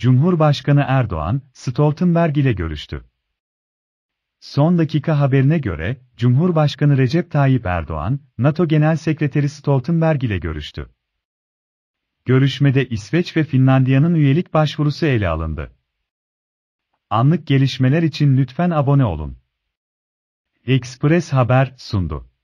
Cumhurbaşkanı Erdoğan, Stoltenberg ile görüştü. Son dakika haberine göre, Cumhurbaşkanı Recep Tayyip Erdoğan, NATO Genel Sekreteri Stoltenberg ile görüştü. Görüşmede İsveç ve Finlandiya'nın üyelik başvurusu ele alındı. Anlık gelişmeler için lütfen abone olun. Express Haber sundu.